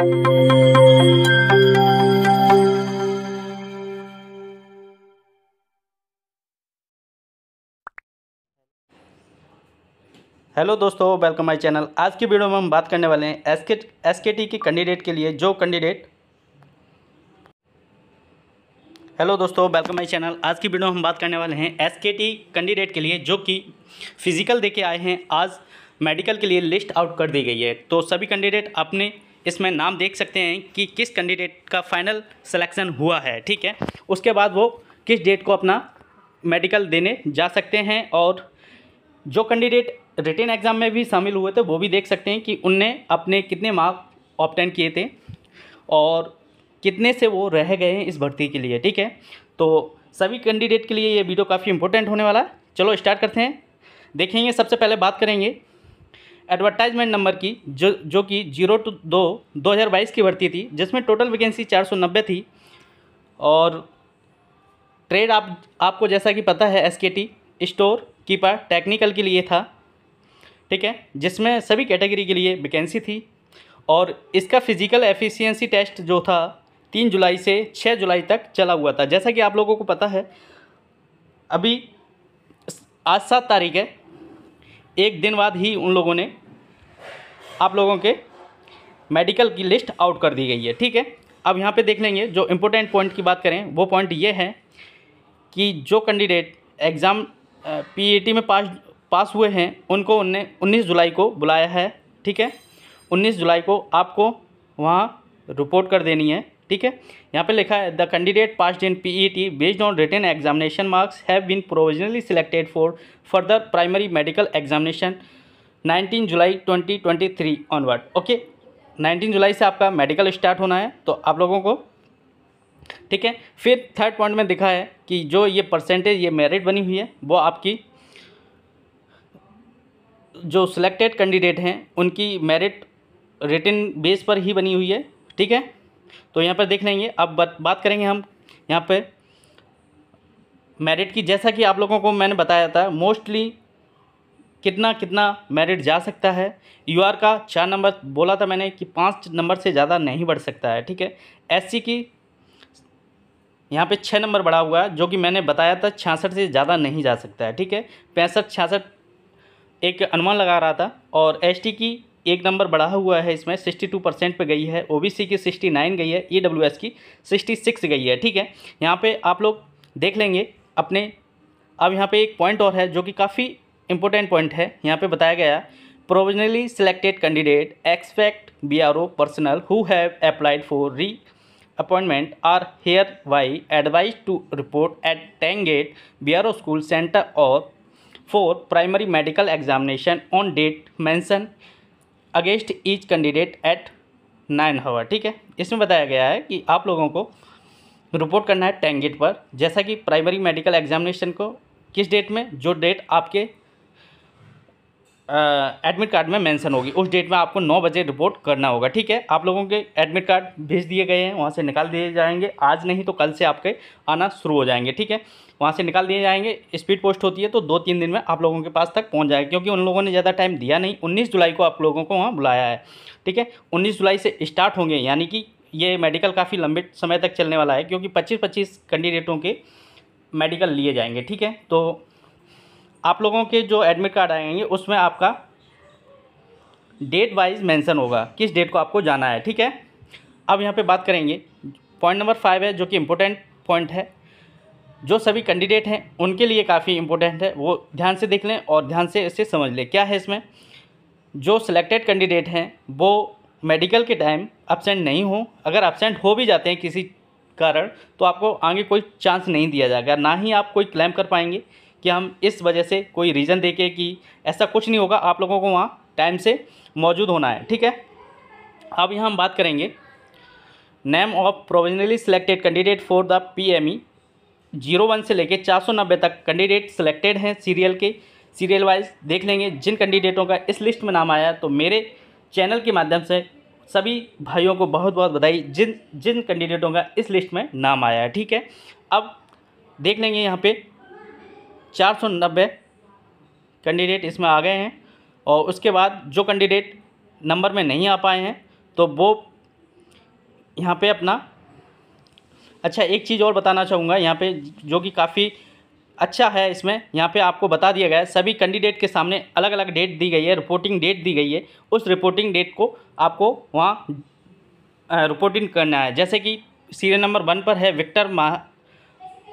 hello दोस्तों welcome my channel आज की वीडियो में हम बात करने वाले हैं एसके के के कैंडिडेट के लिए जो कैंडिडेट हेलो दोस्तों वेलकम माय चैनल आज की वीडियो में हम बात करने वाले हैं एसकेटी टी कैंडिडेट के लिए जो कि फिजिकल दे के आए हैं आज मेडिकल के लिए लिस्ट आउट कर दी गई है तो सभी कैंडिडेट अपने इसमें नाम देख सकते हैं कि किस कैंडिडेट का फाइनल सिलेक्शन हुआ है ठीक है उसके बाद वो किस डेट को अपना मेडिकल देने जा सकते हैं और जो कैंडिडेट रिटेन एग्ज़ाम में भी शामिल हुए थे वो भी देख सकते हैं कि उनने अपने कितने मार्क ऑप्टेन किए थे और कितने से वो रह गए हैं इस भर्ती के लिए ठीक है तो सभी कैंडिडेट के लिए ये वीडियो काफ़ी इंपॉर्टेंट होने वाला है चलो स्टार्ट करते हैं देखेंगे सबसे पहले बात करेंगे एडवर्टाइजमेंट नंबर की जो जो कि जीरो टू दो दो हज़ार बाईस की भर्ती थी जिसमें टोटल वैकेंसी चार सौ नब्बे थी और ट्रेड आप आपको जैसा कि पता है एस के टी स्टोर कीपर टेक्निकल के लिए था ठीक है जिसमें सभी कैटेगरी के लिए वैकेंसी थी और इसका फिजिकल एफिशिएंसी टेस्ट जो था तीन जुलाई से छः जुलाई तक चला हुआ था जैसा कि आप लोगों को पता है अभी आज सात तारीख है एक दिन बाद ही उन लोगों ने आप लोगों के मेडिकल की लिस्ट आउट कर दी गई है ठीक है अब यहाँ पे देख लेंगे जो इम्पोर्टेंट पॉइंट की बात करें वो पॉइंट ये है कि जो कैंडिडेट एग्ज़ाम पीएटी में पास पास हुए हैं उनको उनने 19 जुलाई को बुलाया है ठीक है 19 जुलाई को आपको वहाँ रिपोर्ट कर देनी है ठीक है यहाँ पे लिखा है the candidate passed in T based on written examination marks have been provisionally selected for further primary medical examination 19 July 2023 onward okay 19 जुलाई से आपका मेडिकल स्टार्ट होना है तो आप लोगों को ठीक है फिर थर्ड पॉइंट में दिखा है कि जो ये परसेंटेज ये मेरिट बनी हुई है वो आपकी जो सिलेक्टेड कैंडिडेट हैं उनकी मेरिट रिटर्न बेस पर ही बनी हुई है ठीक है तो यहाँ पर देख लेंगे अब बात, बात करेंगे हम यहाँ पर मेरिट की जैसा कि आप लोगों को मैंने बताया था मोस्टली कितना कितना मेरिट जा सकता है यू आर का चार नंबर बोला था मैंने कि पाँच नंबर से ज़्यादा नहीं बढ़ सकता है ठीक है एससी की यहाँ पे छः नंबर बढ़ा हुआ है जो कि मैंने बताया था छियासठ से ज़्यादा नहीं जा सकता है ठीक है पैंसठ छियासठ एक अनुमान लगा रहा था और एस की एक नंबर बढ़ा हुआ है इसमें सिक्सटी टू परसेंट पर गई है सी की सिक्सटी नाइन गई है ई डब्ल्यू एस की सिक्सटी सिक्स गई है ठीक है यहाँ पे आप लोग देख लेंगे अपने अब यहाँ पे एक पॉइंट और है जो कि काफ़ी इंपॉर्टेंट पॉइंट है यहाँ पे बताया गया provisionally selected candidate expect B R O personal who have applied for reappointment are hereby advised to report at ten gate B R O school centre और for primary medical examination on date mentioned against each candidate at nine hour ठीक है इसमें बताया गया है कि आप लोगों को रिपोर्ट करना है टेंगेट गेट पर जैसा कि प्राइमरी मेडिकल एग्जामिनेशन को किस डेट में जो डेट आपके एडमिट कार्ड में मेंशन होगी उस डेट में आपको नौ बजे रिपोर्ट करना होगा ठीक है आप लोगों के एडमिट कार्ड भेज दिए गए हैं वहाँ से निकाल दिए जाएंगे आज नहीं तो कल से आपके आना शुरू हो जाएंगे ठीक है वहाँ से निकाल दिए जाएंगे स्पीड पोस्ट होती है तो दो तीन दिन में आप लोगों के पास तक पहुँच जाएगा क्योंकि उन लोगों ने ज़्यादा टाइम दिया नहीं उन्नीस जुलाई को आप लोगों को वहाँ बुलाया है ठीक है उन्नीस जुलाई से स्टार्ट होंगे यानी कि ये मेडिकल काफ़ी लंबे समय तक चलने वाला है क्योंकि पच्चीस पच्चीस कैंडिडेटों के मेडिकल लिए जाएंगे ठीक है तो आप लोगों के जो एडमिट कार्ड आएंगे उसमें आपका डेट वाइज मेंशन होगा किस डेट को आपको जाना है ठीक है अब यहाँ पे बात करेंगे पॉइंट नंबर फाइव है जो कि इम्पोर्टेंट पॉइंट है जो सभी कैंडिडेट हैं उनके लिए काफ़ी इम्पोर्टेंट है वो ध्यान से देख लें और ध्यान से इसे समझ लें क्या है इसमें जो सिलेक्टेड कैंडिडेट हैं वो मेडिकल के टाइम एबसेंट नहीं हो अगर एबसेंट हो भी जाते हैं किसी कारण तो आपको आगे कोई चांस नहीं दिया जाएगा ना ही आप कोई क्लेम कर पाएंगे कि हम इस वजह से कोई रीज़न दे के कि ऐसा कुछ नहीं होगा आप लोगों को वहाँ टाइम से मौजूद होना है ठीक है अब यहाँ हम बात करेंगे name of provisionally selected candidate for the PME zero one से लेकर चार सौ नब्बे तक कैंडिडेट सिलेक्टेड हैं सीरियल के सीरियल वाइज देख लेंगे जिन कैंडिडेटों का इस लिस्ट में नाम आया तो मेरे चैनल के माध्यम से सभी भाइयों को बहुत बहुत बधाई जिन जिन कैंडिडेटों का इस लिस्ट में नाम आया है ठीक है अब देख लेंगे यहाँ पे चार सौ नब्बे कैंडिडेट इसमें आ गए हैं और उसके बाद जो कैंडिडेट नंबर में नहीं आ पाए हैं तो वो यहाँ पे अपना अच्छा एक चीज़ और बताना चाहूँगा यहाँ पे जो कि काफ़ी अच्छा है इसमें यहाँ पे आपको बता दिया गया है सभी कैंडिडेट के सामने अलग अलग डेट दी गई है रिपोर्टिंग डेट दी गई है उस रिपोर्टिंग डेट को आपको वहाँ रिपोर्टिंग करना है जैसे कि सीरियल नंबर वन पर है विक्टर माह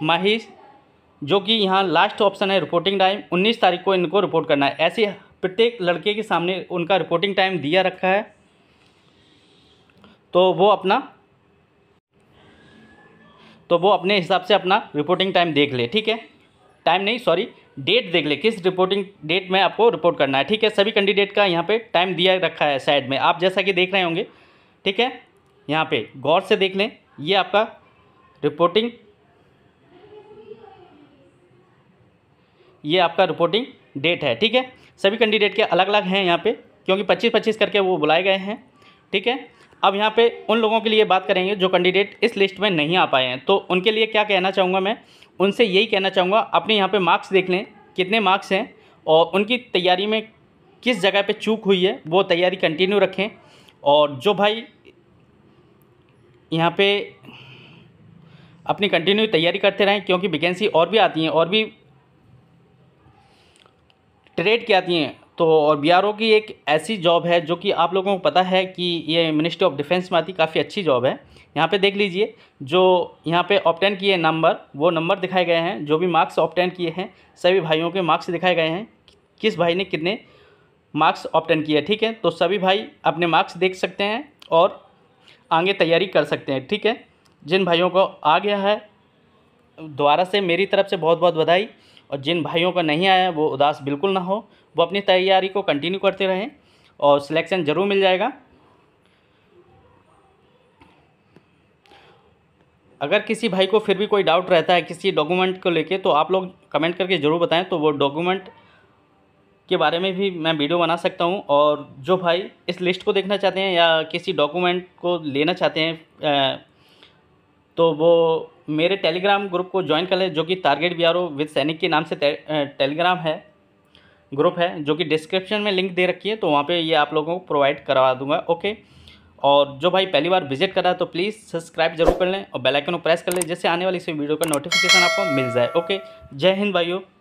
माहिश जो कि यहाँ लास्ट ऑप्शन है रिपोर्टिंग टाइम 19 तारीख को इनको रिपोर्ट करना है ऐसे प्रत्येक लड़के के सामने उनका रिपोर्टिंग टाइम दिया रखा है तो वो अपना तो वो अपने हिसाब से अपना रिपोर्टिंग टाइम देख ले ठीक है टाइम नहीं सॉरी डेट देख ले किस रिपोर्टिंग डेट में आपको रिपोर्ट करना है ठीक है सभी कैंडिडेट का यहाँ पे टाइम दिया रखा है साइड में आप जैसा कि देख रहे होंगे ठीक है यहाँ पे गौर से देख लें ये आपका रिपोर्टिंग ये आपका रिपोर्टिंग डेट है ठीक है सभी कैंडिडेट के अलग अलग हैं यहाँ पे क्योंकि पच्चीस पच्चीस करके वो बुलाए गए हैं ठीक है अब यहाँ पे उन लोगों के लिए बात करेंगे जो कैंडिडेट इस लिस्ट में नहीं आ पाए हैं तो उनके लिए क्या कहना चाहूँगा मैं उनसे यही कहना चाहूँगा अपने यहाँ पे मार्क्स देख लें कितने मार्क्स हैं और उनकी तैयारी में किस जगह पर चूक हुई है वो तैयारी कंटिन्यू रखें और जो भाई यहाँ पे अपनी कंटिन्यू तैयारी करते रहें क्योंकि वैकेंसी और भी आती हैं और भी ट्रेड की आती हैं तो और बी की एक ऐसी जॉब है जो कि आप लोगों को पता है कि ये मिनिस्ट्री ऑफ डिफेंस में आती काफ़ी अच्छी जॉब है यहाँ पे देख लीजिए जो यहाँ पे ऑप्टेन किए नंबर वो नंबर दिखाए गए हैं जो भी मार्क्स ऑप्टेन किए हैं सभी भाइयों के मार्क्स दिखाए गए हैं किस भाई ने कितने मार्क्स ऑप्टेन किए ठीक है तो सभी भाई अपने मार्क्स देख सकते हैं और आगे तैयारी कर सकते हैं ठीक है जिन भाइयों को आ गया है दोबारा से मेरी तरफ से बहुत बहुत बधाई और जिन भाइयों का नहीं आया वो उदास बिल्कुल ना हो वो अपनी तैयारी को कंटिन्यू करते रहें और सिलेक्शन ज़रूर मिल जाएगा अगर किसी भाई को फिर भी कोई डाउट रहता है किसी डॉक्यूमेंट को लेके तो आप लोग कमेंट करके ज़रूर बताएं तो वो डॉक्यूमेंट के बारे में भी मैं वीडियो बना सकता हूं और जो भाई इस लिस्ट को देखना चाहते हैं या किसी डॉक्यूमेंट को लेना चाहते हैं तो वो मेरे टेलीग्राम ग्रुप को ज्वाइन कर लें जो कि टारगेट बी आर विद सैनिक के नाम से टेलीग्राम है ग्रुप है जो कि डिस्क्रिप्शन में लिंक दे रखी है तो वहाँ पे ये आप लोगों को प्रोवाइड करवा दूंगा ओके और जो भाई पहली बार विजिट कर रहा है तो प्लीज़ सब्सक्राइब जरूर कर लें और बेल आइकन को प्रेस कर लें जिससे आने वाली इस वीडियो का नोटिफिकेशन आपको मिल जाए ओके जय हिंद भाइयों